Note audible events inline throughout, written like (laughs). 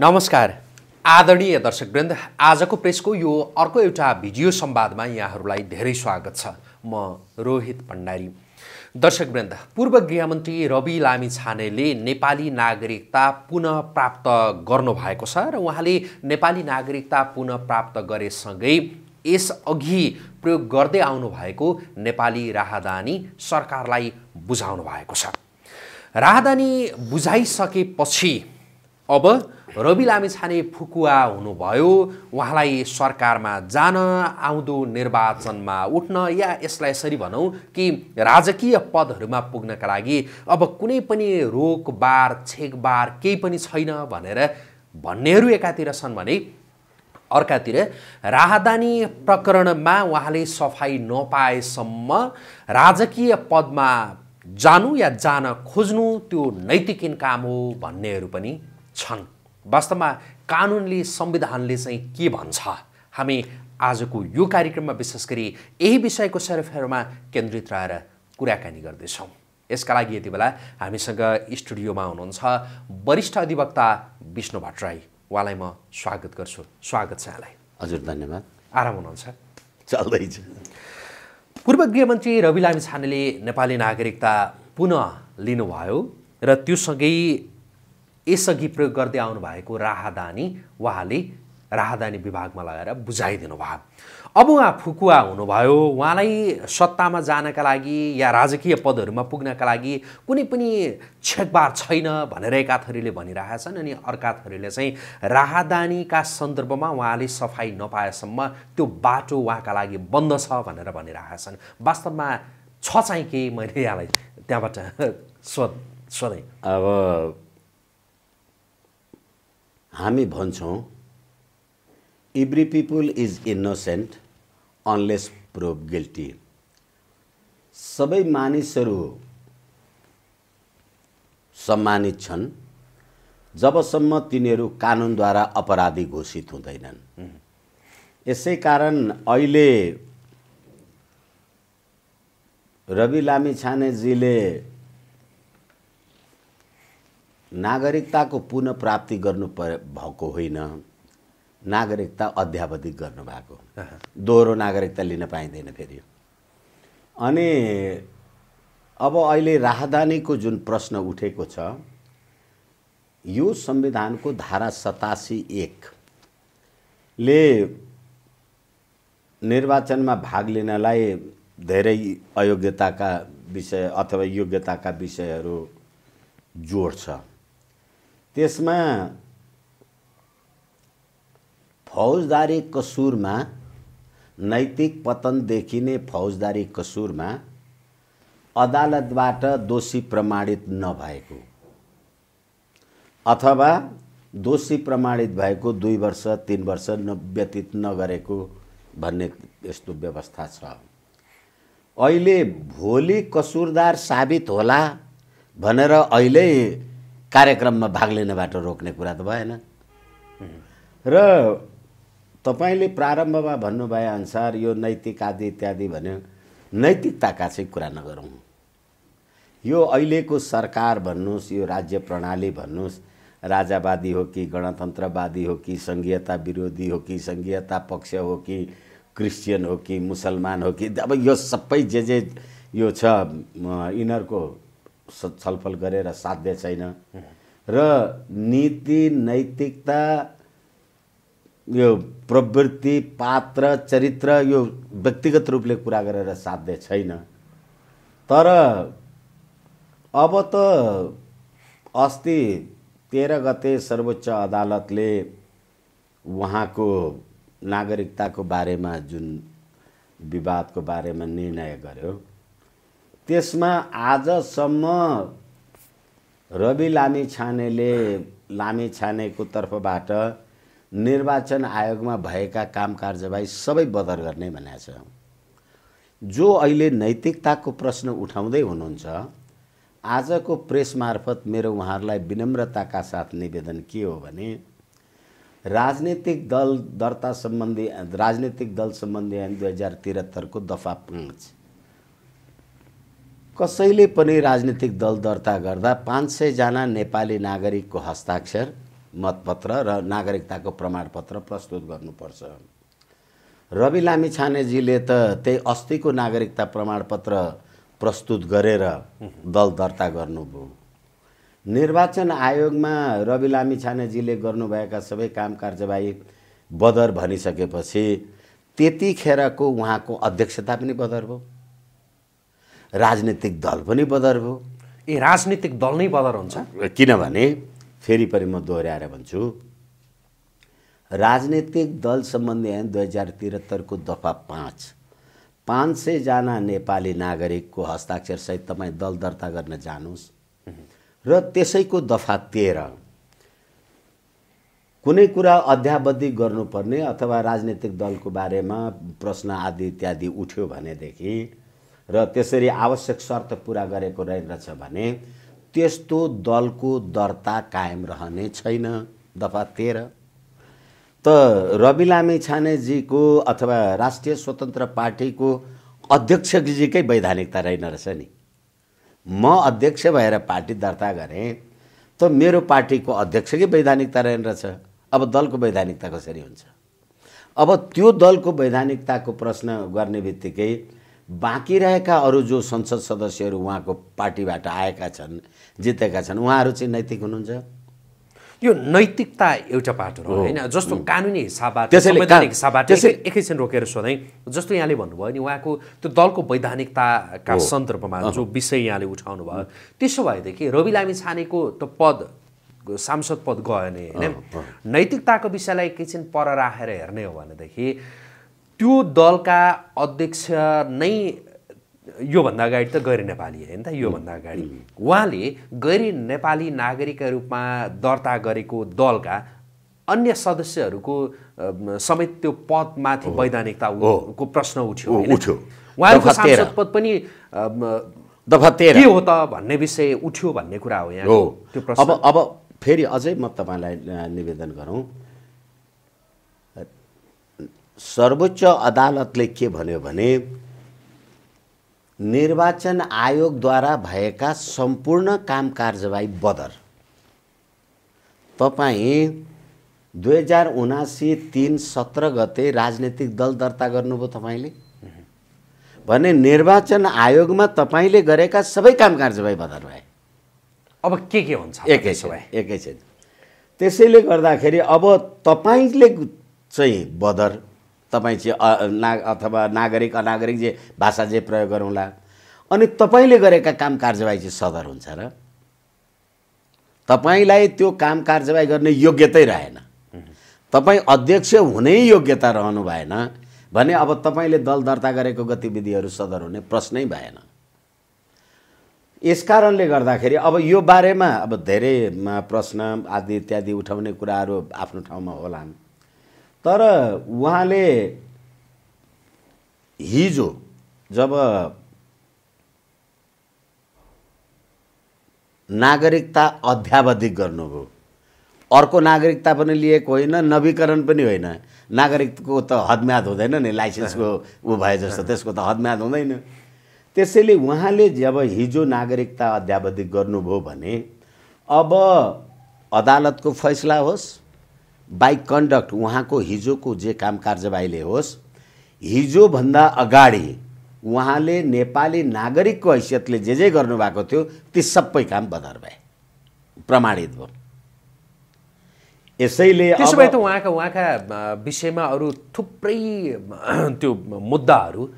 नमस्कार आदरणीय दर्शकवृन्द आजको प्रेसको यो अर्को एउटा भिडियो संवादमा यहाँहरूलाई धेरै स्वागत छ म रोहित भण्डारी दर्शकवृन्द पूर्व गृहमन्त्री रवि लामी छानेले नेपाली नागरिकता पुनः प्राप्त गर्नुभएको छ र उहाँले नेपाली नागरिकता पुनः प्राप्त गरेसँगै यसअघि प्रयोग गर्दै आउनुभएको नेपाली राहदानी सरकारलाई बुझाउनु भएको छ राहदानी बुझाइसकेपछि अब रवि लामी छाने फुकुवा हुनुभयो उहाँलाई सरकारमा जान आउँदो निर्वाचनमा उठ्न या यसलाई यसरी भनौँ कि राजकीय पदहरूमा पुग्नका लागि अब कुनै पनि रोकबार छेकबार केही पनि छैन भनेर भन्नेहरू एकातिर छन् भने अर्कातिर राहदानी प्रकरणमा उहाँले सफाइ नपाएसम्म राजकीय पदमा जानु या जान खोज्नु त्यो नैतिकिन काम हो भन्नेहरू पनि छन् वास्तवमा कानुनले संविधानले चाहिँ के भन्छ हामी आजको यो कार्यक्रममा विशेष गरी यही विषयको सरफेरमा केन्द्रित रहेर कुराकानी गर्दैछौँ यसका लागि यति बेला हामीसँग स्टुडियोमा हुनुहुन्छ वरिष्ठ अधिवक्ता विष्णु भट्टराई उहाँलाई म स्वागत गर्छु स्वागत छ यहाँलाई हजुर धन्यवाद आराम हुनुहुन्छ चल्दैछ पूर्व गृहमन्त्री रवि लामिछानेले नेपाली नागरिकता पुनः लिनुभयो र त्योसँगै यसअघि प्रयोग गर्दै आउनु भएको राहदानी उहाँले राहदानी विभागमा लगाएर बुझाइदिनु भयो अब उहाँ फुकुवा हुनुभयो उहाँलाई सत्तामा जानका लागि या राजकीय पदहरूमा पुग्नका लागि कुनै पनि छेकबार छैन भनेर एका थरीले भनिरहेका छन् अनि अर्का थरीले चाहिँ राहदानीका सन्दर्भमा उहाँले सफाइ नपाएसम्म त्यो बाटो उहाँका लागि बन्द छ भनेर भनिरहेका छन् वास्तवमा छ चाहिँ के मैले यहाँलाई त्यहाँबाट (laughs) सोध सोधेँ अब हामी भन्छौँ every people is innocent unless prove guilty सबै मानिसहरू सम्मानित छन् जबसम्म तिनीहरू कानुनद्वारा अपराधी घोषित हुँदैनन् यसै कारण अहिले रवि लामिछानेजीले नागरिकताको पुनः प्राप्ति गर्नु पर भएको होइन नागरिकता अध्यावधिक गर्नुभएको दोहोरो नागरिकता लिन पाइँदैन फेरि अनि अब अहिले राहदानीको जुन प्रश्न उठेको छ यो संविधानको धारा सतासी एकले निर्वाचनमा भाग लिनलाई धेरै अयोग्यताका विषय अथवा योग्यताका विषयहरू जोड्छ त्यसमा फौजदारी कसुरमा नैतिक पतन देखिने फौजदारी कसुरमा अदालतबाट दोषी प्रमाणित नभएको अथवा दोषी प्रमाणित भएको दुई वर्ष तिन वर्ष न व्यतीत नगरेको भन्ने यस्तो व्यवस्था छ अहिले भोलि कसुरदार साबित होला भनेर अहिले कार्यक्रममा भाग लिनबाट रोक्ने कुरा त भएन र तपाईँले प्रारम्भमा भन्नुभए अनुसार यो नैतिक आदि इत्यादि भन्यो नैतिकताका चाहिँ कुरा नगरौँ यो अहिलेको सरकार भन्नुहोस् यो राज्य प्रणाली भन्नुहोस् राजावादी हो कि गणतन्त्रवादी हो कि सङ्घीयता विरोधी हो कि सङ्घीयता पक्ष हो कि क्रिस्चियन हो कि मुसलमान हो कि अब यो सबै जे जे यो छ यिनीहरूको छलफल गरेर साध्य छैन र नीति नैतिकता यो प्रवृत्ति पात्र चरित्र यो व्यक्तिगत रूपले कुरा गरेर साध्य छैन तर अब त अस्ति तेह्र गते सर्वोच्च अदालतले उहाँको नागरिकताको बारेमा जुन विवादको बारेमा निर्णय गर्यो त्यसमा आजसम्म रवि लामी छानेले लामी छानेको तर्फबाट निर्वाचन आयोगमा भएका काम कार्यवाही सबै बदर गर्ने भनेको छ जो अहिले नैतिकताको प्रश्न उठाउँदै हुनुहुन्छ आजको प्रेस मार्फत मेरो उहाँहरूलाई विनम्रताका साथ निवेदन के हो भने राजनीतिक दल दर्ता सम्बन्धी राजनीतिक दल सम्बन्धी ऐन दुई हजार त्रिहत्तरको दफा पाँच कसैले पनि राजनीतिक दल दर्ता गर्दा पाँच सयजना नेपाली नागरिकको हस्ताक्षर मतपत्र र नागरिकताको प्रमाणपत्र प्रस्तुत गर्नुपर्छ रवि लामी छानेजीले त त्यही अस्तिको नागरिकता प्रमाणपत्र प्रस्तुत गरेर दल दर्ता गर्नुभयो निर्वाचन आयोगमा रवि लामी छानेजीले गर्नुभएका सबै काम कार्यवाही बदर भनिसकेपछि त्यतिखेरको उहाँको अध्यक्षता पनि बदर भयो राजनीतिक दल पनि बदर भयो ए राजनीतिक दल नै बदर हुन्छ किनभने फेरि पनि म दोहोऱ्याएर भन्छु राजनीतिक दल सम्बन्धी ऐन दुई हजार त्रिहत्तरको दफा पाँच पाँच सयजना नेपाली नागरिकको हस्ताक्षरसहित तपाईँ दल दर्ता गर्न जानुहोस् र त्यसैको दफा तेह्र कुनै कुरा अध्यावधि गर्नुपर्ने अथवा राजनीतिक दलको बारेमा प्रश्न आदि इत्यादि उठ्यो भनेदेखि र त्यसरी आवश्यक शर्त पुरा गरेको रहेछ भने त्यस्तो दलको दर्ता कायम रहने छैन दफा तेह्र त रवि लामी छानेजीको अथवा राष्ट्रिय स्वतन्त्र पार्टीको अध्यक्षजीकै वैधानिकता रहेन रहेछ नि म अध्यक्ष भएर पार्टी दर्ता गरेँ त मेरो पार्टीको अध्यक्षकै वैधानिकता रहेन रहेछ अब दलको वैधानिकता कसरी हुन्छ अब त्यो दलको वैधानिकताको प्रश्न गर्ने बित्तिकै बाँकी रहेका अरू जो संसद सदस्यहरू उहाँको पार्टीबाट आएका छन् जितेका छन् उहाँहरू चाहिँ नैतिक हुनुहुन्छ यो नैतिकता एउटा पाटो हो होइन जस्तो कानुनी हिसाबबाट संवैधानिक हिसाबबाट एकैछिन रोकेर सोधेँ जस्तो यहाँले भन्नुभयो नि उहाँको त्यो दलको वैधानिकताका सन्दर्भमा जो विषय यहाँले उठाउनु भयो त्यसो भएदेखि रवि लामी छानेको त पद सांसद पद गयो नि होइन नैतिकताको विषयलाई एकैछिन पर राखेर हेर्ने हो भनेदेखि त्यो दलका अध्यक्ष नै योभन्दा अगाडि त गैर नेपाली होइन त योभन्दा अगाडि उहाँले गैर नेपाली नागरिकका रूपमा दर्ता गरेको दलका अन्य सदस्यहरूको समेत त्यो पदमाथि वैधानिकताको प्रश्न उठ्यो उठ्यो उहाँहरूको सांसद पद पनि दफा तेह्र के हो त भन्ने विषय उठ्यो भन्ने कुरा हो यहाँ त्यो प्रश्न अब अब फेरि अझै म तपाईँलाई निवेदन गरौँ सर्वोच्च अदालतले के भन्यो भने निर्वाचन आयोगद्वारा भएका सम्पूर्ण काम कार्यवाही बदर तपाईँ दुई हजार उनासी तिन सत्र गते राजनैतिक दल दर्ता गर्नुभयो तपाईँले भने निर्वाचन आयोगमा तपाईँले गरेका सबै काम कार्यवाही बदर भए अब के के हुन्छ एकैछिन एकैछिन त्यसैले गर्दाखेरि अब तपाईँले चाहिँ बदर तपाईँ चाहिँ नाग अथवा नागरिक अनागरिक जे भाषा जे प्रयोग गरौँला अनि तपाईँले गरेका काम कार्यवाही चाहिँ सदर हुन्छ र तपाईँलाई त्यो काम कार्यवाही गर्ने योग्यतै रहेन तपाईँ अध्यक्ष हुनै योग्यता रहनु भएन भने अब तपाईँले दल दर्ता गरेको गतिविधिहरू सदर हुने प्रश्नै भएन यस कारणले गर्दाखेरि अब यो बारेमा अब धेरै प्रश्न आदि इत्यादि उठाउने कुराहरू आफ्नो ठाउँमा होलान् तर उहाँले हिजो जब नागरिकता अध्यावधिक गर्नुभयो अर्को नागरिकता पनि लिएको होइन नवीकरण पनि होइन नागरिकको त हदम्याद हुँदैन नि लाइसेन्सको ऊ भए जस्तो त्यसको त हदम्याद हुँदैन त्यसैले उहाँले जब हिजो नागरिकता अध्यावधिक गर्नुभयो भने अब अदालतको फैसला होस् बाई कन्डक्ट उहाँको हिजोको जे काम कार्यवाहीले होस् हिजोभन्दा अगाडि उहाँले नेपाली नागरिकको हैसियतले जे जे गर्नुभएको थियो ती सबै काम बदर भए प्रमाणित भयो यसैले त्यसो भए त उहाँका उहाँका विषयमा अरू थुप्रै त्यो मुद्दाहरू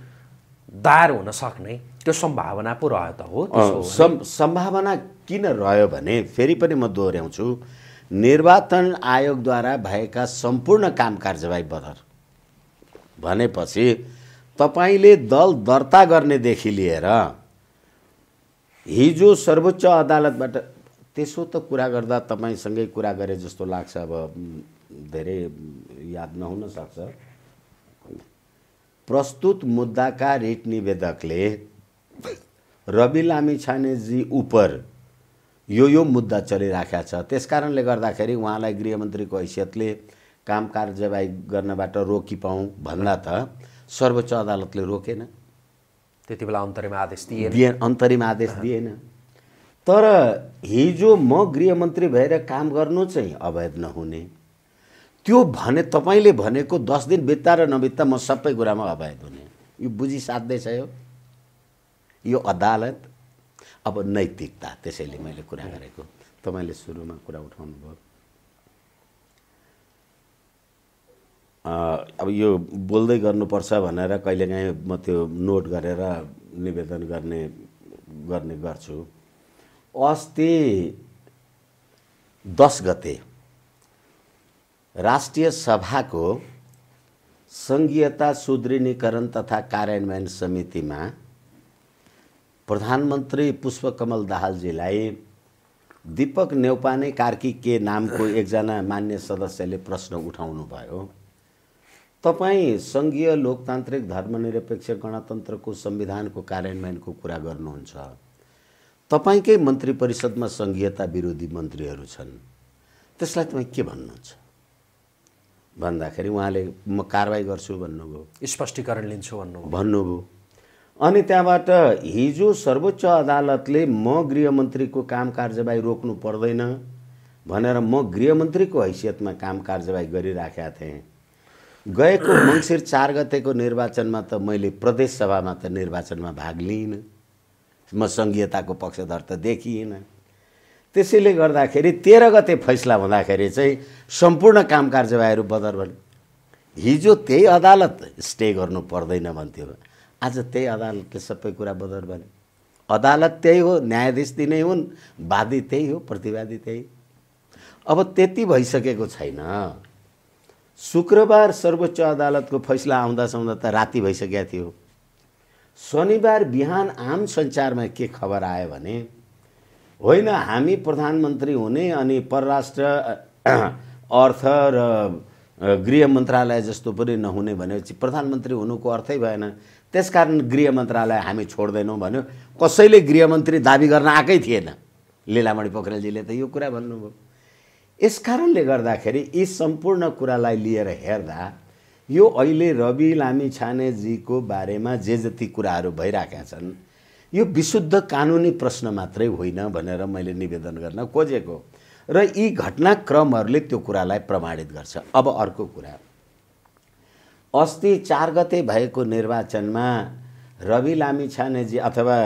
दायर हुन सक्ने त्यो सम्भावना पो रह्यो त हो सम्भावना किन रह्यो भने फेरि पनि म दोहोऱ्याउँछु निर्वाचन आयोगद्वारा भएका सम्पूर्ण काम कार्यवाही बदर भनेपछि तपाईँले दल दर्ता गर्नेदेखि लिएर हिजो सर्वोच्च अदालतबाट त्यसो त कुरा गर्दा तपाईँसँगै कुरा गरे जस्तो लाग्छ अब धेरै याद नहुन सक्छ प्रस्तुत मुद्दाका रिट निवेदकले रवि लामी छानेजी उपर यो यो मुद्दा चलिरहेका छ त्यस कारणले गर्दाखेरि उहाँलाई गृहमन्त्रीको हैसियतले काम कार्यवाही गर्नबाट रोकिपाउँ भन्दा त सर्वोच्च अदालतले रोकेन त्यति बेला अन्तरिम आदेश दिए अन्तरिम आदेश दिएन तर हिजो म गृहमन्त्री भएर काम गर्नु चाहिँ अवैध नहुने त्यो भने तपाईँले भनेको दस दिन बित्ता र नबित्ता म सबै कुरामा अवैध हुने यो बुझिसाध्दै छ यो अदालत अब नैतिकता त्यसैले मैले कुरा गरेको तपाईँले सुरुमा कुरा उठाउनुभयो अब यो बोल्दै गर्नुपर्छ भनेर कहिलेकाहीँ म त्यो नोट गरेर निवेदन गर्ने गर्ने गर्छु अस्ति दस गते राष्ट्रिय सभाको सङ्घीयता सुदृढीकरण तथा कार्यान्वयन समितिमा प्रधानमन्त्री पुष्पकमल दाहालजीलाई दिपक नेौपाने कार्की के नामको एकजना मान्य सदस्यले प्रश्न उठाउनुभयो तपाईँ सङ्घीय लोकतान्त्रिक धर्मनिरपेक्ष गणतन्त्रको संविधानको कार्यान्वयनको कुरा गर्नुहुन्छ तपाईँकै मन्त्री परिषदमा सङ्घीयता विरोधी मन्त्रीहरू छन् त्यसलाई तपाईँ के भन्नुहुन्छ भन्दाखेरि उहाँले म कारवाही गर्छु भन्नुभयो स्पष्टीकरण लिन्छु भन्नुभयो भन्नुभयो अनि त्यहाँबाट हिजो सर्वोच्च अदालतले म गृहमन्त्रीको काम कार्यवाही रोक्नु पर्दैन भनेर म गृहमन्त्रीको हैसियतमा काम कार्यवाही गरिराखेका थिएँ गएको मङ्सिर चार गतेको निर्वाचनमा त मैले प्रदेश सभामा त निर्वाचनमा भाग लिइनँ म सङ्घीयताको पक्षधर त देखिएन त्यसैले गर्दाखेरि तेह्र गते फैसला हुँदाखेरि चाहिँ सम्पूर्ण काम कार्यवाहीहरू बदर भने हिजो त्यही अदालत स्टे गर्नु पर्दैन भन्थ्यो आज त्यही अदालतले सबै कुरा बदर भन्यो अदालत त्यही हो न्यायाधीश दिने हुन् वादी त्यही हो प्रतिवादी त्यही अब त्यति भइसकेको छैन शुक्रबार सर्वोच्च अदालतको फैसला आउँदा त राति भइसकेको थियो शनिबार बिहान आम सञ्चारमा के खबर आयो भने होइन हामी प्रधानमन्त्री हुने अनि परराष्ट्र अर्थ र गृह मन्त्रालय जस्तो पनि नहुने भनेपछि प्रधानमन्त्री हुनुको अर्थै भएन त्यसकारण गृह मन्त्रालय हामी छोड्दैनौँ भन्यो कसैले गृहमन्त्री दाबी गर्न आएकै थिएन लिलामणि पोखरेलजीले त यो कुरा भन्नुभयो यस कारणले गर्दाखेरि यी सम्पूर्ण कुरालाई लिएर हेर्दा यो अहिले रवि लामी छानेजीको बारेमा जे जति कुराहरू भइरहेका छन् यो विशुद्ध कानुनी प्रश्न मात्रै होइन भनेर मैले निवेदन गर्न खोजेको र यी घटनाक्रमहरूले त्यो कुरालाई प्रमाणित गर्छ अब अर्को कुरा अस्ति चार गते भएको निर्वाचनमा रवि लामी छानेजी अथवा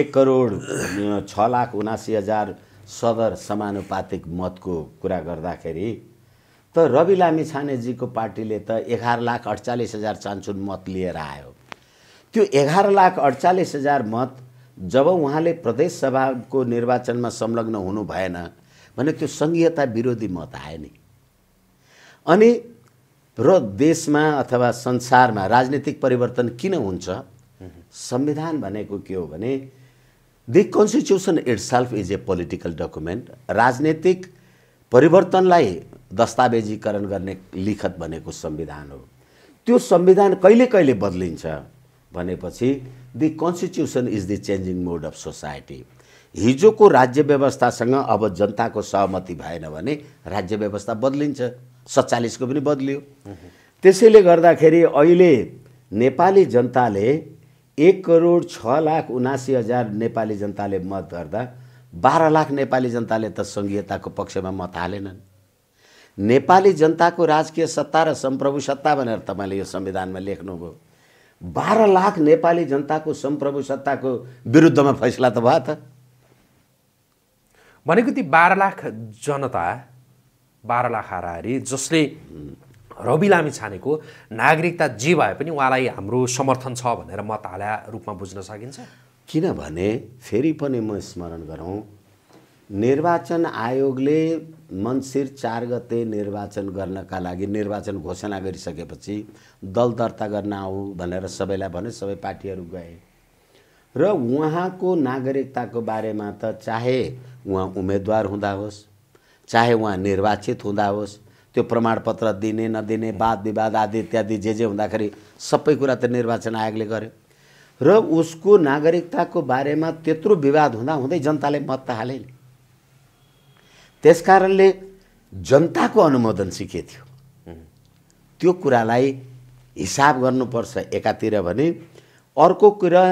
एक करोड छ लाख उनासी हजार सदर समानुपातिक मतको कुरा गर्दाखेरि त रवि लामी छानेजीको पार्टीले त एघार लाख अडचालिस हजार चान्चुन मत लिएर आयो त्यो एघार लाख अडचालिस हजार मत जब उहाँले प्रदेशसभाको निर्वाचनमा संलग्न हुनु भएन भने त्यो सङ्घीयता विरोधी मत आयो नि अनि र देशमा अथवा संसारमा राजनीतिक परिवर्तन किन हुन्छ संविधान भनेको के हो भने the constitution itself is a political document राजनीतिक परिवर्तनलाई दस्तावेजीकरण गर्ने लिखत भनेको संविधान हो त्यो संविधान कहिले कहिले बदलिन्छ भनेपछि the constitution is the changing mode of society हिजोको राज्य व्यवस्थासँग अब जनताको सहमति भएन भने राज्य व्यवस्था बदलिन्छ सत्तालिसको पनि बदलियो त्यसैले गर्दाखेरि अहिले नेपाली जनताले एक करोड छ लाख उनासी हजार नेपाली जनताले मत गर्दा बाह्र लाख नेपाली जनताले त सङ्घीयताको पक्षमा मत हालेनन् नेपाली जनताको राजकीय सत्ता र सम्प्रभु सत्ता भनेर तपाईँले यो संविधानमा लेख्नुभयो बाह्र लाख नेपाली जनताको सम्प्रभु सत्ताको विरुद्धमा फैसला त भयो त भनेको ती बाह्र लाख जनता बाह्र हाराहारी जसले रवि लामी छानेको नागरिकता जे भए पनि उहाँलाई हाम्रो समर्थन छ भनेर मत हाल्या रूपमा बुझ्न सकिन्छ किनभने फेरि पनि म स्मरण गरौँ निर्वाचन आयोगले मन्सिर चार गते निर्वाचन गर्नका लागि निर्वाचन घोषणा गरिसकेपछि दल दर्ता गर्न आऊ भनेर सबैलाई भने सबै पार्टीहरू गए र उहाँको नागरिकताको बारेमा त चाहे उहाँ उम्मेदवार हुँदा होस् चाहे उहाँ निर्वाचित हुँदा होस् त्यो प्रमाणपत्र दिने नदिने वाद विवाद आदि इत्यादि जे जे हुँदाखेरि सबै कुरा त निर्वाचन आयोगले गर्यो र उसको नागरिकताको बारेमा त्यत्रो विवाद हुँदा हुँदै जनताले मत त हाले त्यस कारणले जनताको अनुमोदन सिके थियो त्यो कुरालाई हिसाब गर्नुपर्छ एकातिर भने अर्को कुरा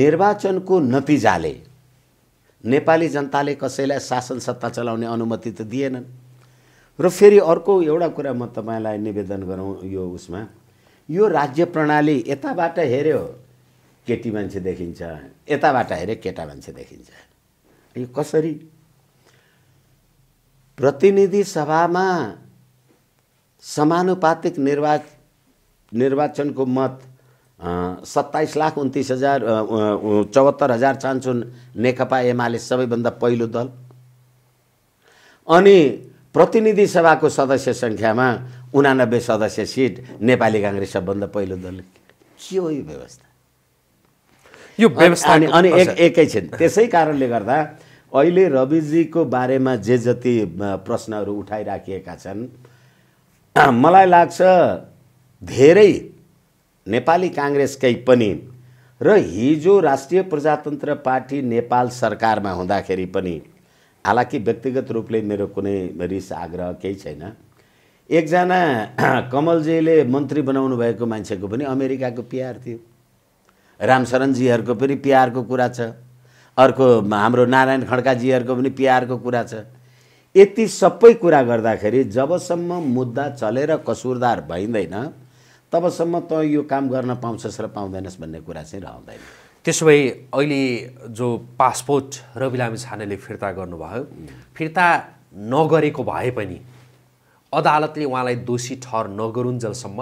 निर्वाचनको नतिजाले नेपाली जनताले कसैलाई शासन सत्ता चलाउने अनुमति त दिएनन् र फेरि अर्को एउटा कुरा म तपाईँलाई निवेदन गरौँ यो उसमा यो राज्य प्रणाली यताबाट हेऱ्यो केटी मान्छे देखिन्छ यताबाट हेऱ्यो केटा मान्छे देखिन्छ यो कसरी प्रतिनिधि सभामा समानुपातिक निर्वाच निर्वाचनको मत सत्ताइस लाख उन्तिस हजार चौहत्तर हजार चान्चुन नेकपा एमाले सबैभन्दा पहिलो दल अनि प्रतिनिधि सभाको सदस्य सङ्ख्यामा उनानब्बे सदस्य सिट नेपाली काङ्ग्रेस सबभन्दा पहिलो दल के हो यो व्यवस्था यो व्यवस्था अनि एक एकैछिन त्यसै कारणले गर्दा अहिले रविजीको बारेमा जे जति प्रश्नहरू उठाइराखिएका छन् मलाई लाग्छ धेरै नेपाली काङ्ग्रेसकै पनि र हिजो राष्ट्रिय प्रजातन्त्र पार्टी नेपाल सरकारमा हुँदाखेरि पनि हालाकि व्यक्तिगत रूपले मेरो कुनै रिस आग्रह केही छैन एकजना (clears throat) कमलजीले मन्त्री बनाउनु भएको मान्छेको पनि अमेरिकाको पिआर थियो रामशरणजीहरूको पनि पिआरको कुरा छ अर्को हाम्रो नारायण खड्काजीहरूको पनि पिआरको कुरा छ यति सबै कुरा गर्दाखेरि जबसम्म मुद्दा चलेर कसुरदार भइँदैन तबसम्म त यो काम गर्न पाउँछस् र पाउँदैनस् भन्ने कुरा चाहिँ रहँदैन त्यसो भए अहिले जो पासपोर्ट रवि लामी छानेले फिर्ता गर्नुभयो फिर्ता नगरेको भए पनि अदालतले उहाँलाई दोषी ठहर नगरुन्जेलसम्म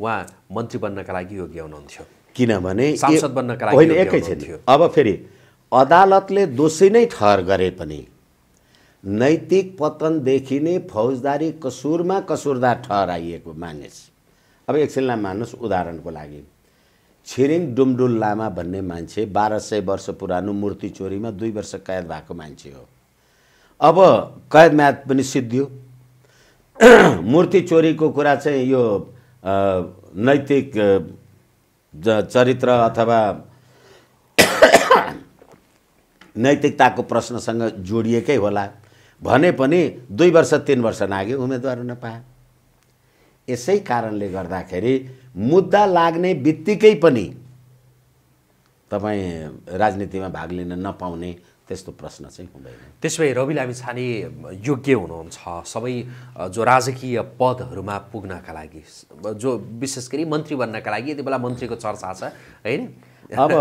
उहाँ मन्त्री बन्नका लागि योग्य हुनुहुन्थ्यो किनभने सांसद बन्नका लागि एकैछिन थियो अब फेरि अदालतले दोषी नै ठहर गरे पनि नैतिक पतनदेखि नै फौजदारी कसुरमा कसुरदार ठहराइएको मानिस अब एकछिनलाई मान्नुहोस् उदाहरणको लागि छिरिङ डुमडुल लामा भन्ने मान्छे बाह्र सय वर्ष पुरानो मूर्ति चोरीमा दुई वर्ष कैद भएको मान्छे हो अब कैद म्याद पनि सिद्धियो (clears throat) मूर्ति चोरीको कुरा चाहिँ यो नैतिक चरित्र अथवा (clears throat) नैतिकताको प्रश्नसँग जोडिएकै होला भने पनि दुई वर्ष तिन वर्ष नाग्यो उम्मेदवार हुन पाए यसै कारणले गर्दाखेरि मुद्दा लाग्ने बित्तिकै पनि तपाईँ राजनीतिमा भाग लिन नपाउने त्यस्तो प्रश्न चाहिँ हुँदैन त्यसो भए रवि लामी छाने योग्य हुनुहुन्छ सबै जो राजकीय पदहरूमा पुग्नका लागि जो विशेष गरी मन्त्री बन्नका लागि यति बेला मन्त्रीको चर्चा छ होइन (laughs) अब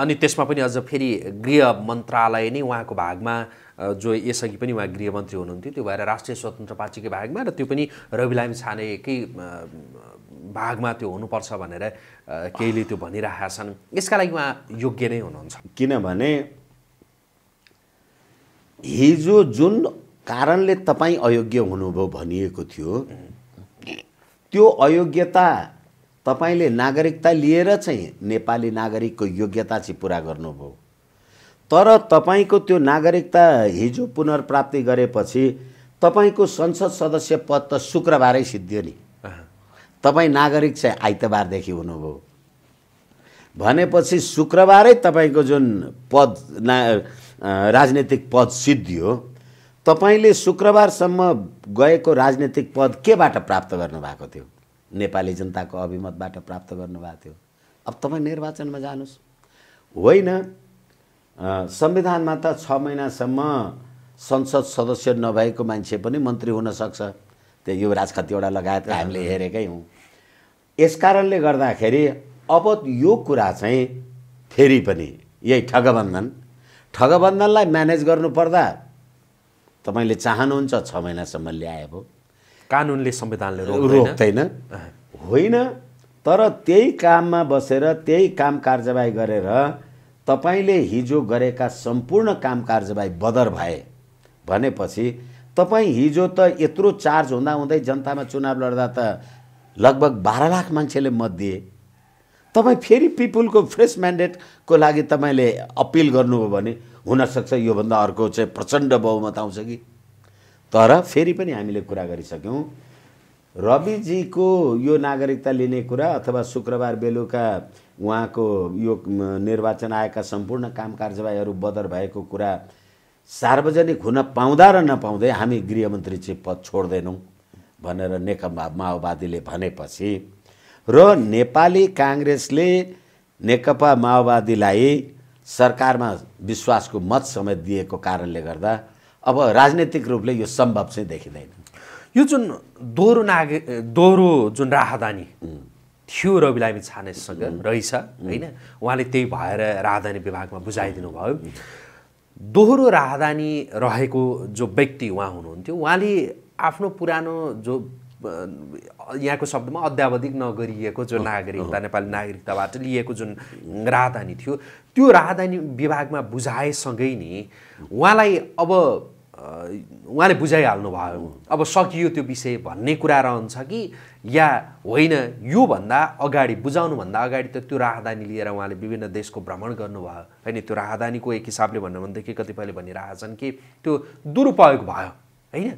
अनि त्यसमा पनि अझ फेरि गृह मन्त्रालय नै उहाँको भागमा जो यसअघि पनि उहाँ गृहमन्त्री हुनुहुन्थ्यो त्यो भएर राष्ट्रिय स्वतन्त्र पार्टीकै भागमा र त्यो पनि रवि लामी छानेकै भागमा त्यो हुनुपर्छ भनेर केहीले त्यो भनिरहेका छन् यसका लागि उहाँ योग्य नै हुनुहुन्छ किनभने हिजो जुन कारणले तपाईँ अयोग्य हुनुभयो भनिएको थियो त्यो अयोग्यता तपाईँले नागरिकता लिएर चाहिँ नेपाली नागरिकको योग्यता चाहिँ पुरा गर्नुभयो तर तपाईँको त्यो नागरिकता हिजो पुनर्प्राप्ति गरेपछि तपाईँको संसद सदस्य पद त शुक्रबारै सिद्धियो नि तपाईँ नागरिक चाहिँ आइतबारदेखि हुनुभयो भनेपछि शुक्रबारै तपाईँको जुन पद ना राजनीतिक पद सिद्धियो तपाईँले शुक्रबारसम्म गएको राजनीतिक पद केबाट प्राप्त गर्नुभएको थियो नेपाली जनताको अभिमतबाट प्राप्त गर्नुभएको थियो अब तपाईँ निर्वाचनमा जानुहोस् होइन संविधानमा त छ महिनासम्म संसद सदस्य नभएको मान्छे पनि मन्त्री हुनसक्छ त्यो युवराज खतिवटा लगायत हामीले हेरेकै हौँ यस कारणले गर्दाखेरि अब यो कुरा चाहिँ फेरि पनि यही ठगबन्धन ठगबन्धनलाई म्यानेज गर्नुपर्दा तपाईँले चाहनुहुन्छ छ महिनासम्म ल्याए भयो कानुनले संविधानले रोक्दैन होइन तर त्यही काममा बसेर त्यही काम कार्यवाही गरेर तपाईँले हिजो गरेका सम्पूर्ण काम कार्यवाही बदर भए भनेपछि तपाईँ हिजो त यत्रो चार्ज हुँदा हुँदै जनतामा चुनाव लड्दा त लगभग बाह्र लाख मान्छेले मत दिए तपाईँ फेरि पिपुलको फ्रेस म्यान्डेटको लागि तपाईँले अपिल गर्नुभयो भने हुनसक्छ योभन्दा अर्को चाहिँ प्रचण्ड बहुमत आउँछ कि तर फेरि पनि हामीले कुरा गरिसक्यौँ रविजीको यो नागरिकता लिने कुरा अथवा शुक्रबार बेलुका उहाँको यो निर्वाचन आएका सम्पूर्ण काम कार्यवाहीहरू बदर भएको कुरा सार्वजनिक हुन पाउँदा र नपाउँदै हामी गृहमन्त्री चाहिँ पद छोड्दैनौँ भनेर नेकपा माओवादीले भनेपछि र नेपाली काङ्ग्रेसले नेकपा माओवादीलाई सरकारमा विश्वासको मत समेत दिएको कारणले गर्दा अब राजनैतिक रूपले यो सम्भव चाहिँ देखिँदैन यो जुन दोहोरो नागे दोहोरो जुन राहदानी थियो रवि लामी छानेसँग रहेछ होइन उहाँले त्यही भएर राहदानी विभागमा बुझाइदिनु भयो दोहोरो राहदानी रहेको जो व्यक्ति उहाँ हुनुहुन्थ्यो उहाँले आफ्नो पुरानो जो यहाँको शब्दमा अध्यावधिक नगरिएको जो नागरिकता नेपाली नागरिकताबाट लिएको जुन राहदानी थियो त्यो राहदानी विभागमा बुझाएसँगै नि उहाँलाई अब उहाँले बुझाइहाल्नु भयो अब सकियो त्यो विषय भन्ने कुरा रहन्छ कि या होइन योभन्दा अगाडि बुझाउनुभन्दा अगाडि त त्यो राहदानी लिएर उहाँले विभिन्न देशको भ्रमण गर्नुभयो होइन त्यो राहदानीको एक हिसाबले भन्नु भनेदेखि कतिपयले भनिरहेका छन् कि त्यो दुरुपयोग भयो होइन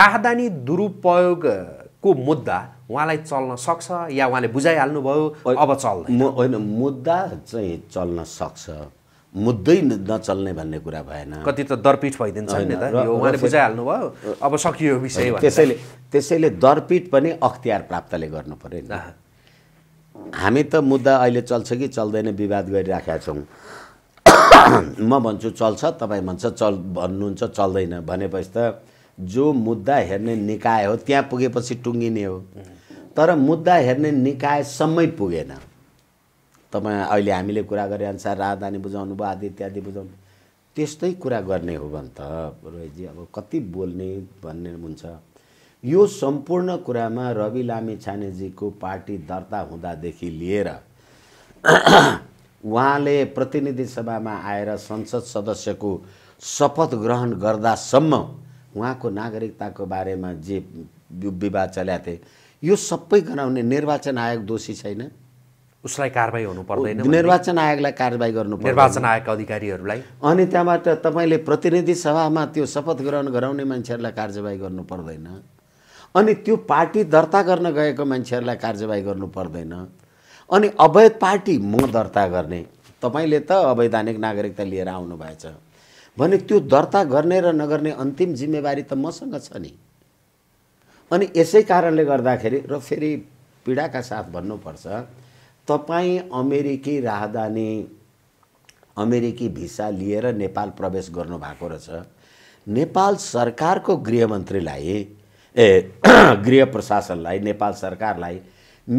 राहदानी दुरुपयोगको मुद्दा उहाँलाई चल्न सक्छ या उहाँले बुझाइहाल्नुभयो अब चल्दैन होइन मुद्दा चाहिँ चल्न सक्छ मुद्दै नचल्ने भन्ने कुरा भएन कति त दरपिट भइदिन्छ बुझाइहाल्नु भयो अब सकियो विषय त्यसैले त्यसैले दरपिट पनि अख्तियार प्राप्तले गर्नु पऱ्यो नि हामी त मुद्दा अहिले चल्छ कि चल्दैन विवाद गरिराखेका छौँ म भन्छु चल्छ तपाईँ भन्छ चल भन्नुहुन्छ चल्दैन भनेपछि त जो मुद्दा हेर्ने निकाय हो त्यहाँ पुगेपछि टुङ्गिने हो तर मुद्दा हेर्ने निकायसम्मै पुगेन तपाईँ अहिले हामीले कुरा गरे अनुसार राजधानी बुझाउनु भयो आदि इत्यादि बुझाउनु त्यस्तै कुरा गर्ने हो भने त रोहितजी अब कति बोल्ने भन्ने हुन्छ यो सम्पूर्ण कुरामा रवि लामी छानेजीको पार्टी दर्ता हुँदादेखि लिएर उहाँले प्रतिनिधि सभामा आएर संसद सदस्यको शपथ ग्रहण गर्दासम्म उहाँको नागरिकताको बारेमा जे विवाद चल्याएको थिए यो सबै गराउने निर्वाचन आयोग दोषी छैन उसलाई कारवाही हुनु पर्दैन निर्वाचन आयोगलाई कारवाही गर्नु निर्वाचन आयोगका अधिकारीहरूलाई अनि त्यहाँबाट तपाईँले प्रतिनिधि सभामा त्यो शपथ ग्रहण गराउने मान्छेहरूलाई कार्यवाही गर्नु पर्दैन अनि त्यो पार्टी दर्ता गर्न गएको मान्छेहरूलाई कार्यवाही गर्नु पर्दैन अनि अवैध पार्टी म दर्ता गर्ने तपाईँले त अवैधानिक नागरिकता लिएर आउनुभएछ भने त्यो दर्ता गर्ने र नगर्ने अन्तिम जिम्मेवारी त मसँग छ नि अनि यसै कारणले गर्दाखेरि र फेरि पीडाका साथ भन्नुपर्छ तपाईँ अमेरिकी राहदानी अमेरिकी भिसा लिएर नेपाल प्रवेश गर्नुभएको रहेछ नेपाल सरकारको गृहमन्त्रीलाई ए (clears throat) गृह प्रशासनलाई नेपाल सरकारलाई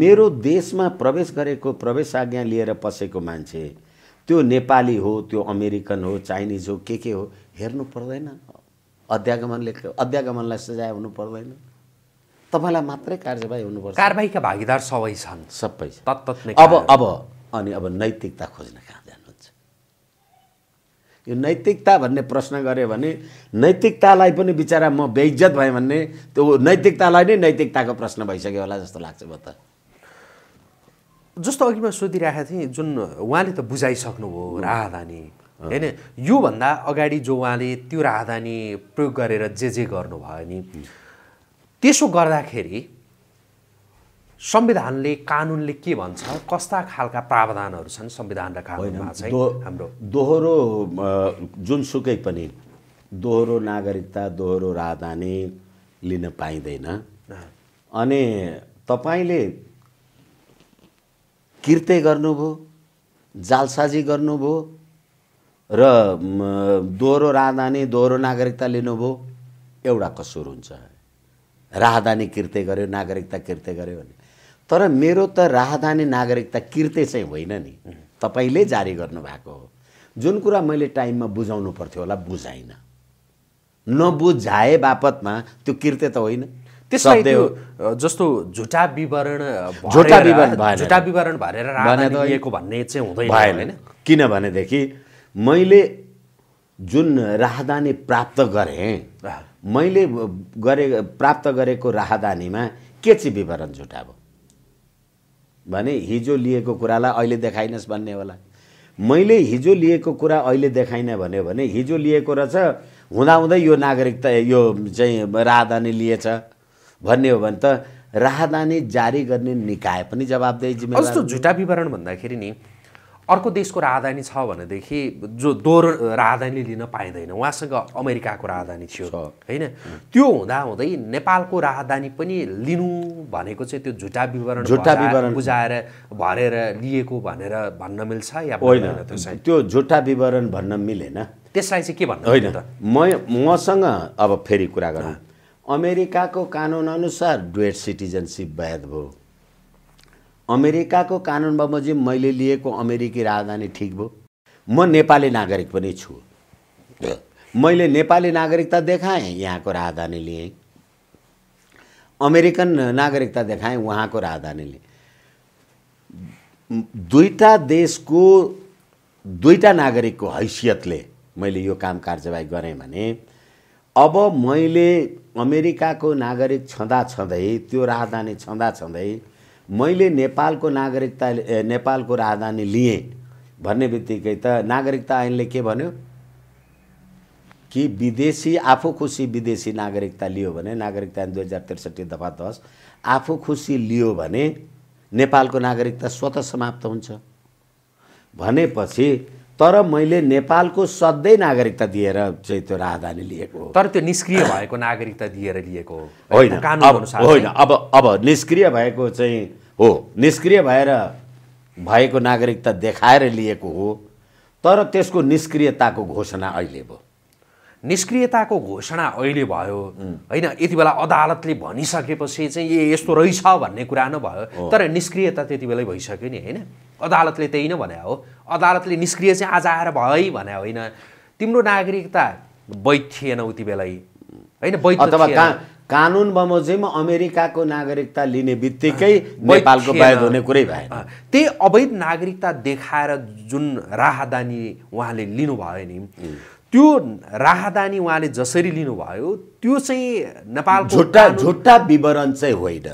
मेरो देशमा प्रवेश गरेको प्रवेश आज्ञा लिएर पसेको मान्छे त्यो नेपाली हो त्यो अमेरिकन हो चाइनिज हो के के हो हेर्नु पर्दैन अध्यागमनले अध्यागमनलाई सजाय हुनु पर्दैन तपाईँलाई मात्रै कार्यवाही हुनुपर्छ कारवाहीका भागीदार सबै छन् सबै अब अब अनि अब नैतिकता खोज्न कहाँ जानुहुन्छ यो नैतिकता भन्ने प्रश्न गऱ्यो भने नैतिकतालाई पनि बिचरा म बेइज्जत भएँ भन्ने त्यो नैतिकतालाई नै नैतिकताको प्रश्न भइसक्यो होला जस्तो लाग्छ म त जस्तो अघि म सोधिरहेको थिएँ जुन उहाँले त बुझाइसक्नुभयो राहदानी होइन योभन्दा अगाडि जो उहाँले त्यो राहदानी प्रयोग गरेर जे जे गर्नुभयो नि त्यसो गर्दाखेरि संविधानले कानुनले के भन्छ कस्ता खालका प्रावधानहरू छन् संविधान र कानुनमा हाम्रो दोहोरो जुनसुकै पनि दोहोरो नागरिकता दोहोरो राजधानी लिन पाइँदैन अनि तपाईँले किर्ते गर्नुभयो जालसाजी गर्नुभयो र दोहोरो राजधानी दोहोरो नागरिकता लिनुभयो एउटा कसुर हुन्छ राहदानी कृत्य गर्यो नागरिकता कृत्य गर्यो भने तर मेरो त राहदानी नागरिकता कृत्य चाहिँ होइन नि तपाईँले जारी गर्नुभएको हो जुन कुरा मैले टाइममा बुझाउनु पर्थ्यो होला बुझाइनँ नबुझाए बापतमा त्यो कृत्य त होइन त्यसलाई जस्तो झुटा विवरण झुटा विवरण झुटा विवरण भएर दिएको भन्ने चाहिँ हुँदैन होइन किनभनेदेखि मैले जुन राहदानी प्राप्त गरेँ मैले गरे प्राप्त गरेको राहदानीमा के चाहिँ विवरण भयो भने हिजो लिएको कुरालाई अहिले देखाइनस् भन्ने होला मैले हिजो लिएको कुरा अहिले देखाइन भन्यो भने हिजो लिएको रहेछ हुँदाहुँदै यो नागरिकता यो चाहिँ राहदानी लिएछ भन्ने हो भने त राहदानी जारी गर्ने निकाय पनि जवाबदेही जिम्मेवार जस्तो झुटा विवरण भन्दाखेरि नि अर्को देशको राजधानी छ भनेदेखि जो दोहोर राजधानी लिन पाइँदैन उहाँसँग अमेरिकाको राजधानी थियो होइन त्यो हुँदा हुँदै नेपालको राजधानी पनि लिनु भनेको चाहिँ त्यो झुटा विवरण झुटा विवरण बुझाएर भरेर लिएको भनेर भन्न मिल्छ या होइन त्यो झुटा विवरण भन्न मिलेन त्यसलाई चाहिँ के भन्नु होइन म मसँग अब फेरि कुरा गरौँ अमेरिकाको कानुन अनुसार डुएट सिटिजनसिप वैध भयो अमेरिकाको कानुन बमोजिम मैले लिएको अमेरिकी राजधानी ठिक भयो म नेपाली नागरिक पनि छु मैले नेपाली नागरिकता देखाएँ यहाँको राजधानी लिएँ अमेरिकन नागरिकता देखाएँ उहाँको राजधानीले दुईवटा देशको दुईवटा नागरिकको हैसियतले मैले यो काम कार्यवाही गरेँ भने अब मैले अमेरिकाको नागरिक छँदा छँदै त्यो राजधानी छँदा छँदै मैले नेपालको नागरिकता नेपालको राजधानी लिएँ भन्ने बित्तिकै त नागरिकता ऐनले के भन्यो कि विदेशी आफू खुसी विदेशी नागरिकता लियो भने नागरिकता ऐन दुई हजार त्रिसठी दफा दस आफू खुसी लियो भने नेपालको नागरिकता स्वतः समाप्त हुन्छ भनेपछि तर मैले नेपालको सधैँ नागरिकता दिएर चाहिँ त्यो राहदानी लिएको हो तर त्यो निष्क्रिय भएको नागरिकता दिएर लिएको होइन होइन अब अब निष्क्रिय भएको चाहिँ हो निष्क्रिय भएर भएको नागरिकता देखाएर लिएको हो तर त्यसको निष्क्रियताको घोषणा अहिले भयो निष्क्रियताको घोषणा अहिले भयो होइन यति बेला अदालतले भनिसकेपछि चाहिँ ए यस्तो रहेछ भन्ने कुरा नभयो तर निष्क्रियता त्यति बेलै भइसक्यो नि होइन अदालतले त्यही नै भने हो अदालतले निष्क्रिय चाहिँ आज आएर भयो भने होइन तिम्रो नागरिकता वैध थिएन उति बेलै होइन कानुन बमोजिम अमेरिकाको नागरिकता लिने बित्तिकै नेपालको वैध हुने कुरै भएन त्यही अवैध नागरिकता देखाएर जुन राहदानी उहाँले लिनुभयो नि त्यो राहदानी उहाँले जसरी लिनुभयो त्यो चाहिँ नेपाल झुट्टा झुट्टा विवरण चाहिँ होइन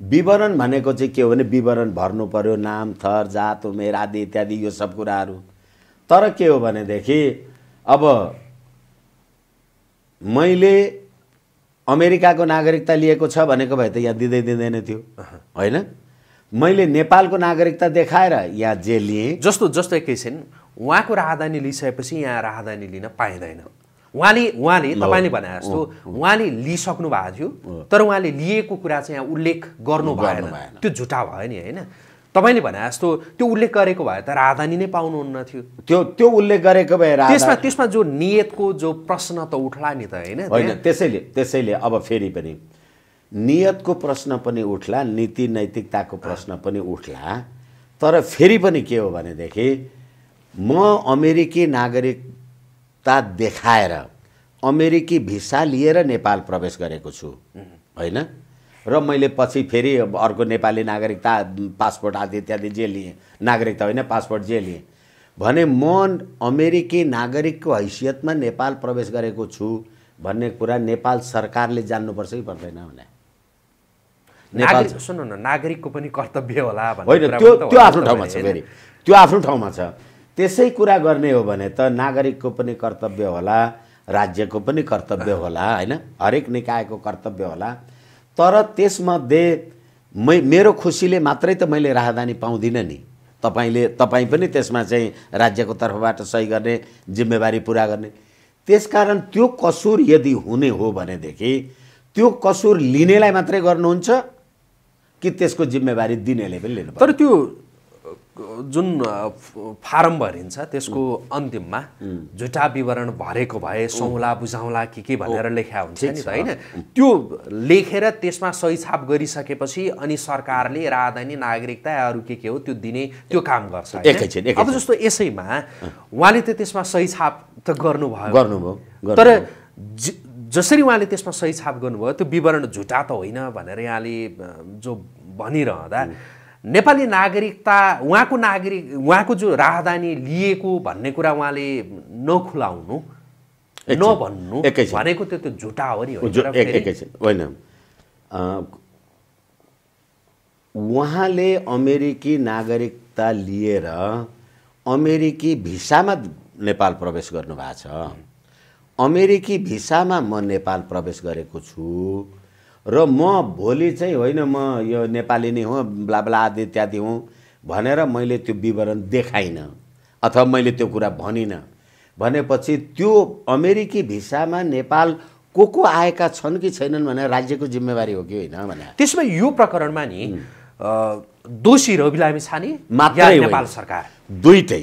विवरण भनेको चाहिँ के हो भने विवरण भर्नु पर्यो नाम थर जात उमेर आदि इत्यादि यो सब कुराहरू तर के हो भनेदेखि अब मैले अमेरिकाको नागरिकता लिएको छ भनेको भए त यहाँ दिँदै दिँदैन थियो होइन मैले नेपालको नागरिकता देखाएर यहाँ जे लिएँ जस्तो जस्तो एकैछिन उहाँको राहदानी लिइसकेपछि यहाँ राहदानी लिन पाइँदैन उहाँले उहाँले तपाईँले भने जस्तो उहाँले लिइसक्नु भएको थियो तर उहाँले लिएको कुरा चाहिँ यहाँ उल्लेख गर्नु भएन त्यो झुटा भयो नि होइन तपाईँले भने जस्तो त्यो उल्लेख गरेको भए त राजधानी नै पाउनुहुन्न थियो त्यो त्यो उल्लेख गरेको भए त्यसमा त्यसमा जो नियतको जो प्रश्न त उठला नि त होइन होइन त्यसैले त्यसैले अब फेरि पनि नियतको प्रश्न पनि उठला नीति नैतिकताको प्रश्न पनि उठला तर फेरि पनि के हो भनेदेखि म अमेरिकी नागरिक ता देखाएर अमेरिकी भिसा लिएर नेपाल प्रवेश गरेको छु होइन र मैले पछि फेरि अर्को नेपाली नागरिकता पासपोर्ट आदि इत्यादि जे लिएँ नागरिकता होइन पासपोर्ट जे लिएँ भने म अमेरिकी नागरिकको हैसियतमा नेपाल प्रवेश गरेको छु भन्ने कुरा नेपाल सरकारले जान्नुपर्छ कि पर्दैन होला नेपाल सुन्नु न नागरिकको पनि कर्तव्य होला होइन त्यो त्यो आफ्नो ठाउँमा छ फेरि त्यो आफ्नो ठाउँमा छ त्यसै कुरा गर्ने हो भने त नागरिकको पनि कर्तव्य होला राज्यको पनि कर्तव्य होला होइन हरेक निकायको कर्तव्य होला तर त्यसमध्ये मै मेरो खुसीले मात्रै त मैले राहदानी पाउँदिनँ नि तपाईँले तपाईँ पनि त्यसमा चाहिँ राज्यको तर्फबाट सही गर्ने जिम्मेवारी पुरा गर्ने त्यसकारण त्यो कसुर यदि हुने हो भनेदेखि त्यो कसुर लिनेलाई मात्रै गर्नुहुन्छ कि त्यसको जिम्मेवारी दिनेले पनि लिनु तर त्यो जुन फारम भरिन्छ त्यसको अन्तिममा झुटा विवरण भरेको भए सौला बुझाउला के के भनेर लेखा हुन्छ नि त होइन त्यो लेखेर त्यसमा सही छाप गरिसकेपछि अनि सरकारले राजधानी नागरिकता अरू के के हो त्यो दिने त्यो काम गर्छ अब जस्तो यसैमा उहाँले त त्यसमा सही छाप त गर्नुभयो गर्नुभयो तर जसरी उहाँले त्यसमा सही छाप गर्नुभयो त्यो विवरण झुटा त होइन भनेर यहाँले जो भनिरहँदा नेपाली नागरिकता उहाँको नागरिक उहाँको जो राहदानी लिएको भन्ने कुरा उहाँले नखुलाउनु नभन्नु भनेको त्यो त्यो झुटा हो नि होइन उहाँले अमेरिकी नागरिकता लिएर अमेरिकी भिसामा नेपाल प्रवेश गर्नुभएको छ अमेरिकी भिसामा म नेपाल प्रवेश गरेको छु र म भोलि चाहिँ होइन म यो नेपाली नै हो ब्लाब्ला आदि इत्यादि हुँ भनेर मैले त्यो विवरण देखाइनँ अथवा मैले त्यो कुरा भनिनँ भनेपछि त्यो अमेरिकी भिसामा नेपाल को को आएका छन् कि छैनन् भनेर राज्यको जिम्मेवारी हो कि होइन भने त्यसमा यो प्रकरणमा नि दोषी रवि लामी छाने मात्रै नेपाल सरकार दुइटै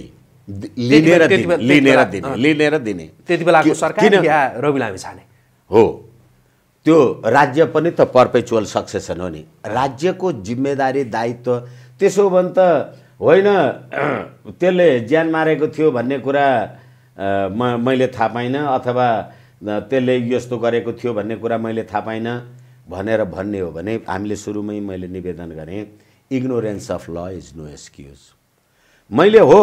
लिनेर लिनेर दिने लिनेर दिने त्यति बेलाको सरकार या रवि लामी हो त्यो राज्य पनि त पर्पेचुअल सक्सेसन हो नि राज्यको जिम्मेदारी दायित्व त्यसो भने त होइन (clears throat) त्यसले ज्यान मारेको थियो भन्ने कुरा म मैले थाहा पाइनँ अथवा त्यसले यस्तो गरेको थियो भन्ने कुरा मैले थाहा पाइनँ भनेर भन्ने हो भने हामीले सुरुमै मैले निवेदन गरेँ ignorance of law is no excuse मैले हो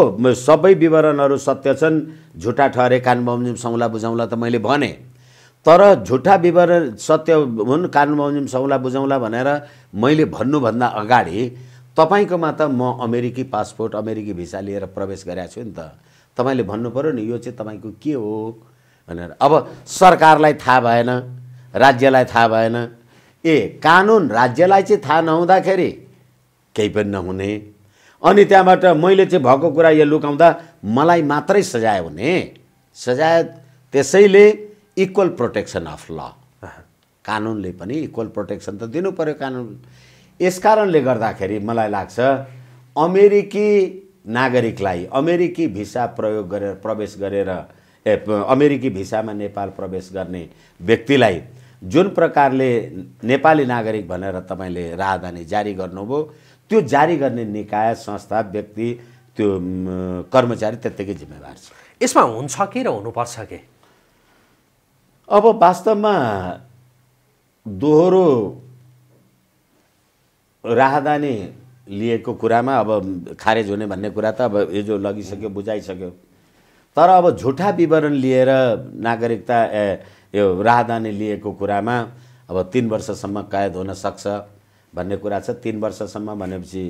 सबै विवरणहरू सत्य छन् झुटा ठहरे कान बमजिम सौला बुझाउँला त मैले भनेँ तर झुटा विवरण सत्य हुन् कानुन बमोजिम सौला बुझाउँला भनेर मैले भन्नुभन्दा अगाडि तपाईँकोमा त म अमेरिकी पासपोर्ट अमेरिकी भिसा लिएर प्रवेश गरेको छु नि त तपाईँले भन्नु पऱ्यो नि यो चाहिँ तपाईँको के हो भनेर अब सरकारलाई थाहा भएन राज्यलाई थाहा भएन ए कानुन राज्यलाई चाहिँ थाहा नहुँदाखेरि केही पनि नहुने अनि त्यहाँबाट मैले चाहिँ भएको कुरा यो लुकाउँदा मलाई मात्रै सजाय हुने सजाय त्यसैले इक्वल प्रोटेक्सन अफ ल कानुनले पनि इक्वल प्रोटेक्सन त दिनु पऱ्यो कानुन यस कारणले गर्दाखेरि मलाई लाग्छ अमेरिकी नागरिकलाई अमेरिकी भिसा प्रयोग गरेर प्रवेश गरेर ए अमेरिकी भिसामा नेपाल प्रवेश गर्ने व्यक्तिलाई जुन प्रकारले नेपाली नागरिक भनेर तपाईँले राहदानी जारी गर्नुभयो त्यो जारी गर्ने निकाय संस्था व्यक्ति त्यो कर्मचारी त्यत्तिकै जिम्मेवार छ यसमा हुन्छ कि र हुनुपर्छ कि अब वास्तवमा दोहोरो राहदानी लिएको कुरामा अब खारेज हुने भन्ने कुरा त अब हिजो लगिसक्यो बुझाइसक्यो तर अब झुठा विवरण लिएर नागरिकता ए यो राहदानी लिएको कुरामा अब तिन वर्षसम्म कैद हुन सक्छ भन्ने कुरा छ तिन वर्षसम्म भनेपछि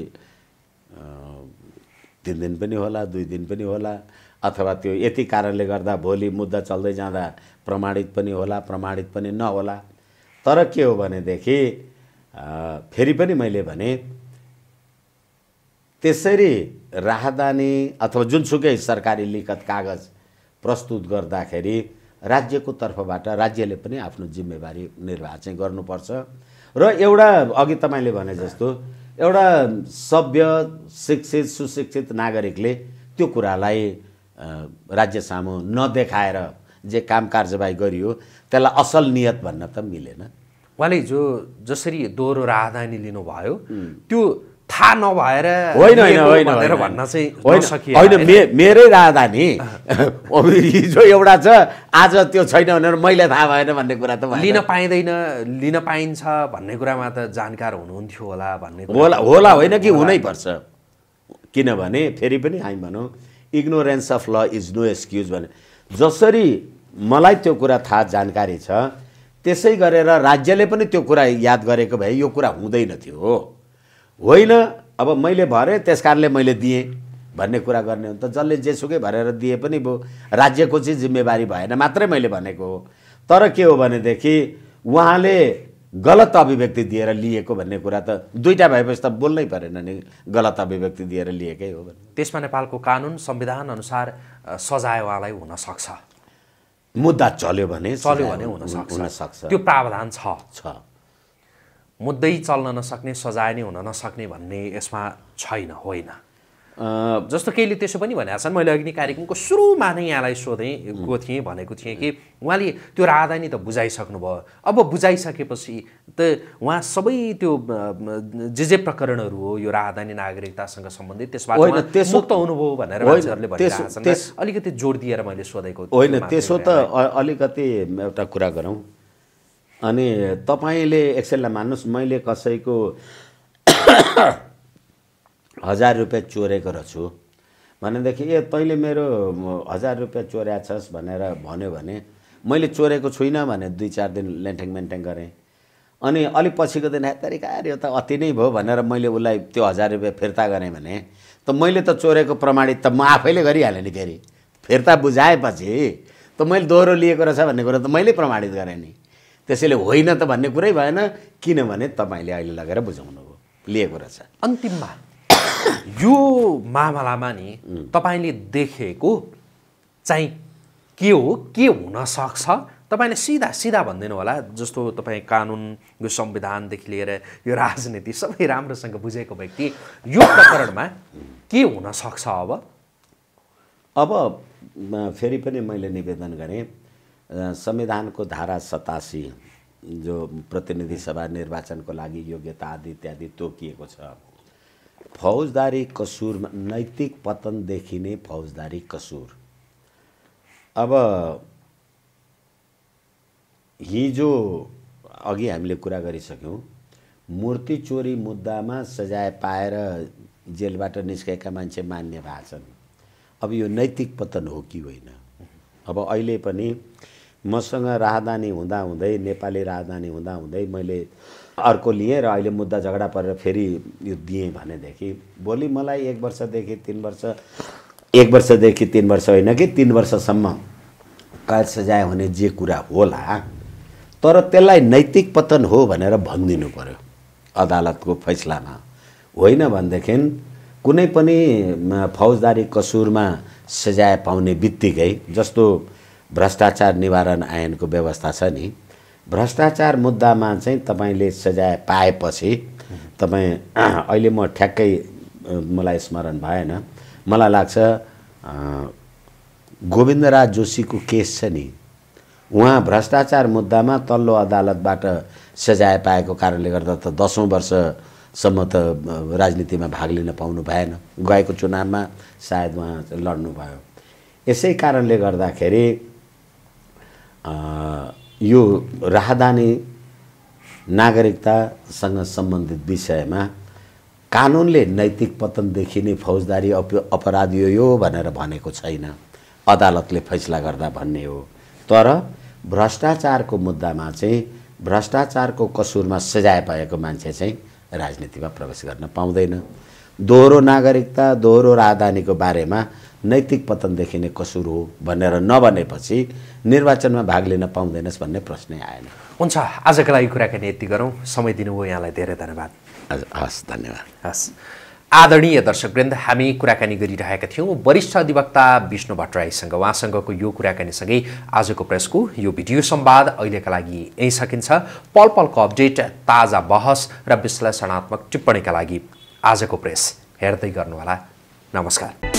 तिन दिन पनि होला दुई दिन पनि होला अथवा त्यो यति कारणले गर्दा भोलि मुद्दा चल्दै जाँदा प्रमाणित पनि होला प्रमाणित पनि नहोला तर के हो भनेदेखि फेरि पनि मैले भने त्यसरी राहदानी अथवा जुनसुकै सरकारी लिखत कागज प्रस्तुत गर्दाखेरि राज्यको तर्फबाट राज्यले पनि आफ्नो जिम्मेवारी निर्वाह चाहिँ गर्नुपर्छ र एउटा अघि तपाईँले भने जस्तो एउटा सभ्य शिक्षित सुशिक्षित नागरिकले त्यो कुरालाई राज्य सामु नदेखाएर जे काम कार्यवाही गरियो त्यसलाई असल नियत भन्न त मिलेन उहाँले जो जसरी दोहोरो राहदानी लिनुभयो त्यो थाहा नभएर होइन होइन होइन भन्न चाहिँ होइन मे मेरै राजधानी हिजो (laughs) एउटा छ आज त्यो छैन भनेर मैले थाहा भएन भन्ने कुरा त लिन पाइँदैन लिन पाइन्छ भन्ने कुरामा त जानकार हुनुहुन्थ्यो होला भन्ने होला होला होइन कि हुनैपर्छ किनभने फेरि पनि हामी भनौँ ignorance of law is no excuse भने जसरी मलाई त्यो कुरा थाहा जानकारी छ त्यसै गरेर राज्यले पनि त्यो कुरा याद गरेको भए यो कुरा हुँदैन थियो होइन अब मैले भरेँ त्यस कारणले मैले दिएँ भन्ने कुरा गर्ने हो त जसले जेसुकै भरेर दिए पनि भयो राज्यको चाहिँ जिम्मेवारी भएन मात्रै मैले भनेको हो तर के हो भनेदेखि उहाँले गलत अभिव्यक्ति दिएर लिएको भन्ने कुरा त दुईवटा भएपछि त बोल्नै परेन नि गलत अभिव्यक्ति दिएर लिएकै हो भने त्यसमा नेपालको कानुन संविधान अनुसार सजाय उहाँलाई हुनसक्छ मुद्दा चल्यो भने चल्यो भने हुनसक्छ त्यो प्रावधान छ छ मुद्दै चल्न नसक्ने सजाय नै हुन नसक्ने भन्ने यसमा छैन होइन जस्तो केहीले त्यसो पनि भनेका छन् मैले अघि कार्यक्रमको सुरुमा नै यहाँलाई सोधेँ गएको थिएँ भनेको थिएँ कि उहाँले त्यो राजधानी त बुझाइसक्नुभयो अब बुझाइसकेपछि त उहाँ सबै त्यो जे जे प्रकरणहरू हो यो राजधानी नागरिकतासँग सम्बन्धित त्यसबाट मुक्त हुनुभयो भनेर अलिकति जोड दिएर मैले सोधेको होइन त्यसो त अलिकति एउटा कुरा गरौँ अनि तपाईँले एक्सेललाई मान्नुहोस् मैले कसैको हजार रुपियाँ चोरेको रहेछु भनेदेखि ए तैँले मेरो हजार रुपियाँ चोर्या छस् भनेर भन्यो भने मैले चोरेको छुइनँ भने दुई चार दिन लेन्ठेङ मेन्टेङ गरेँ अनि अलिक पछिको दिन हेतरिकार यो त अति नै भयो भनेर मैले उसलाई त्यो हजार रुपियाँ फिर्ता गरेँ भने त मैले त चोरेको प्रमाणित त म आफैले गरिहालेँ नि फेरि फिर्ता बुझाएपछि त मैले दोहोरो लिएको रहेछ भन्ने कुरो त मैले प्रमाणित गरेँ नि त्यसैले होइन त भन्ने कुरै भएन किनभने तपाईँले अहिले लगेर बुझाउनु हो लिएको रहेछ अन्तिममा यो मामलामा नि तपाईँले देखेको चाहिँ के हो के हुनसक्छ तपाईँले सिधा सिधा भनिदिनु होला जस्तो तपाईँ कानुन यो संविधानदेखि लिएर यो राजनीति सबै राम्रोसँग बुझेको व्यक्ति यो प्रकरणमा के हुनसक्छ अब अब फेरि पनि मैले निवेदन गरेँ संविधानको धारा सतासी जो प्रतिनिधि सभा निर्वाचनको लागि योग्यता आदि इत्यादि तोकिएको छ फौजदारी कसुरमा नैतिक पतन देखिने फौजदारी कसुर अब हिजो अघि हामीले कुरा गरिसक्यौँ मूर्ति चोरी मुद्दामा सजाय पाएर जेलबाट निस्केका मान्छे मान्य छन् अब यो नैतिक पतन हो कि होइन अब अहिले पनि मसँग राहदानी हुँदाहुँदै नेपाली राहदानी हुँदाहुँदै मैले अर्को लिएँ र अहिले मुद्दा झगडा परेर फेरि यो दिएँ भनेदेखि भोलि मलाई एक वर्षदेखि तिन वर्ष एक वर्षदेखि तिन वर्ष होइन कि तिन वर्षसम्म काल सजाय हुने जे कुरा होला तर त्यसलाई नैतिक पतन हो भनेर भनिदिनु पऱ्यो अदालतको फैसलामा होइन भनेदेखि कुनै पनि फौजदारी कसुरमा सजाय पाउने बित्तिकै जस्तो भ्रष्टाचार निवारण आयनको व्यवस्था छ नि भ्रष्टाचार मुद्दामा चाहिँ तपाईँले सजाय पाएपछि तपाईँ (clears throat) अहिले म ठ्याक्कै मलाई स्मरण भएन मलाई लाग्छ गोविन्दराज जोशीको केस छ नि उहाँ भ्रष्टाचार मुद्दामा तल्लो अदालतबाट सजाय पाएको कारणले गर्दा त दसौँ वर्षसम्म त राजनीतिमा भाग लिन पाउनु भएन गएको चुनावमा सायद उहाँ लड्नुभयो यसै कारणले गर्दाखेरि यो राहदानी नागरिकतासँग सम्बन्धित विषयमा कानुनले नैतिक पतनदेखि नै फौजदारी अप अपराध यो यो भनेर भनेको छैन अदालतले फैसला गर्दा भन्ने हो तर भ्रष्टाचारको मुद्दामा चाहिँ भ्रष्टाचारको कसुरमा सजाय पाएको मान्छे चाहिँ राजनीतिमा प्रवेश गर्न पाउँदैन दोहोरो नागरिकता दोहोरो राजधानीको बारेमा नैतिक पतन देखिने कसुर हो भनेर नभनेपछि निर्वाचनमा भाग लिन पाउँदैनस् भन्ने प्रश्नै आएन हुन्छ आजको लागि कुराकानी यति गरौँ समय दिनुभयो यहाँलाई धेरै धन्यवाद हस् धन्यवाद हस् आदरणीय दर्शकवृन्द हामी कुराकानी गरिरहेका थियौँ वरिष्ठ अधिवक्ता विष्णु भट्टराईसँग उहाँसँगको यो कुराकानीसँगै आजको प्रेसको यो भिडियो सम्वाद अहिलेका लागि यहीँ सकिन्छ पल पलको अपडेट ताजा बहस र विश्लेषणात्मक टिप्पणीका लागि आजको प्रेस हेर्दै गर्नुहोला नमस्कार